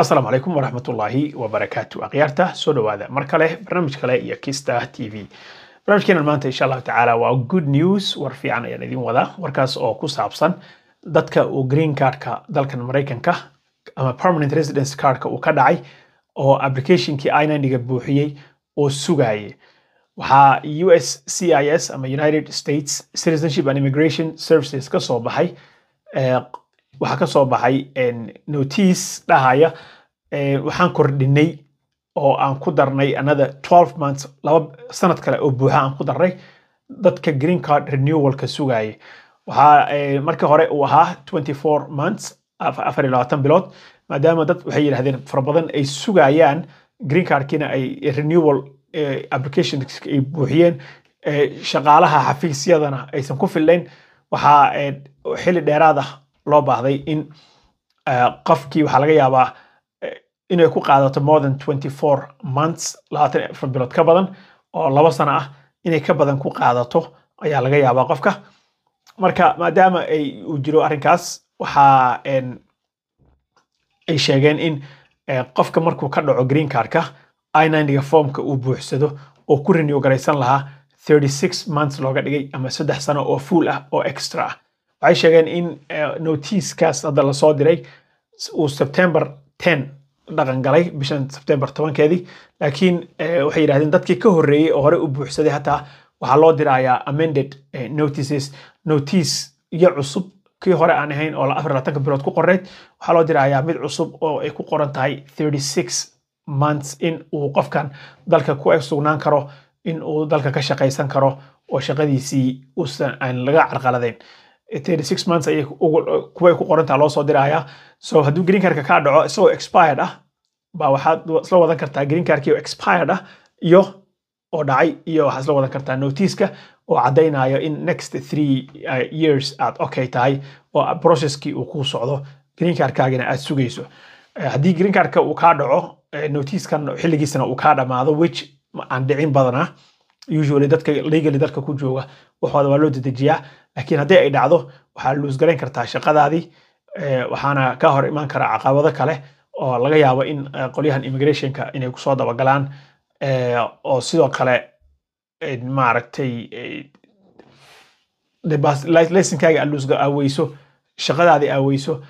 asalaamu calaykum waraxmatullaahi wabarakaatu akhyaarta soo dhowaada mar kale barnaamij kale iyo kista t v barnaamijkeenan maanta insha allahu tacaala waa good news war fiican ayaan idin wadaa warkaas oo ku saabsan dadka uu green cardka dalkan maraykanka ama permanent residence cardka uu ka dhacay oo applicationkii inaniga buuxiyey oo sugaayay waxaa u s c i s ama united states citizenship and immigration services ka soo baxay eh, waxaa kasoo baxay notice dhahaya waxaan kordhinay oo aan ku darnay anada twelve months laba sanad kale oo buuxa aan ku darnay dadka green card renewalka sugaya waxaa markii hore uu ahaa twenty four months afar iyo labaatan bilood maadaama dad waxay yidhahdeen farabadan ay sugayaan green cardkiina ay renewal eh, application ay buuxiyeen eh, shaqaalaha xafiisyadana aysan ku fillayn waxaa eh, xili dheeraad ah loo baahday in eh, qofkii waxaa laga yaabaa eh, inay ku qaadato more than twenty four months labaatan afar bilood ka badan oo laba sano ah inay ka badan ku qaadato ayaa laga yaabaa qofka marka maadaama ay uu jiro arrinkaas waxaa ay sheegeen in eh, qofka markuu ka dhaco green cardka inga formka uu buuxsado oo ku renew lahaa thirty six months looga dhigay ama saddex sano oo fuul ah oo extra ah waxay sheegeen in eh, notiiskaas hadda lasoo diray uu sebtember ten dhaqan bishan sebtember tobankeedii laakiin eh, waxay yidhahdeen dadkii ka horreeyey oo hore u buuxsaday hataa waxaa loo dirayaa amended eh, notices notice iyo cusub kii hore aan ahayn oo afar labaatanka bilood ku qoreyd waxaa loo dirayaa mid cusub oo ay ku qoran tahay thirty six months in uu qofkan dalka ku sugnaan karo in uu dalka ka shaqaysan karo oo shaqadiisii uusan aan laga carqaladeyn six months kuway ku qoranta loo soo diraya so hadduu green carka kaa dhaco isagoo expired ah baa waxaad isla wadan kartaa green carkii oo expired ah iyo oo dhacay iyo waxaad isla wadan kartaa notiiska oo caddaynayo in next three uh, years aad okay tahay oo processkii uu ku socdo green carkaagina aad sugayso eh, haddii green carka uu kaa dhaco eh, notiiskan xilligiisana uu kaa dhamaado which aan dhicin badanaa usually dadka legally dalka ku jooga waxooda waa loo dedejiyaa laakiin haddii ay dhacdo waxaa luusgarayn kartaa shaqadaadii eh, waxaana ka hor imaan kara caqabado kale oo laga yaabo in eh, qolyahan immigrationka inay kusoo dabagalaan eh, oo sidoo kale maaragtay laysenkaaga aad aweyso shaqadaadii aweyso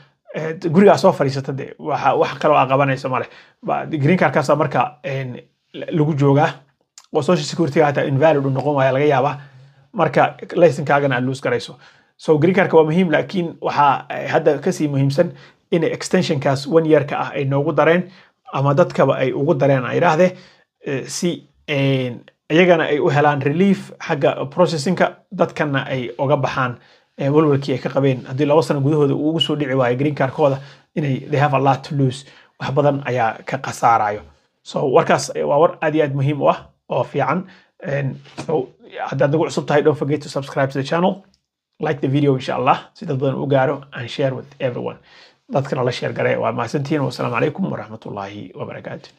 gurigaa soo fadhiisata de wax kaloo aqabanayso male green carkaasa marka lagu joogaa oo social security hataa invalid u noqon waaya laga yaabaa marka laysankaagana aad loos garayso so green cardka waa muhiim laakiin waxaa eh, hadda kasii muhiimsan in extensionkaas one yearka ah ay noogu dareen ama dadkaba ay ugu dareen a idhaahdee eh, si iyagana ay u helaan relief xagga processingka dadkana ay oga baxaan eh, walwalkii ay ka qabeen haddii laba sano gudahooda uu ugu soo dhici waayo green cardkooda inay they have a lot to lose wax badan ayaa ka khasaarayo so warkaas waa war aad iyo aad muhiim u ah oo fiican so haddaad nagu cusub tahay don't forget to subscribe to the channel like the video insha allah si dad badan u gaaro and share with everyone dadkana la sheer gare waa mahadsantihiin wasalaamu calaykum waraxmatullaahi wabarakaatu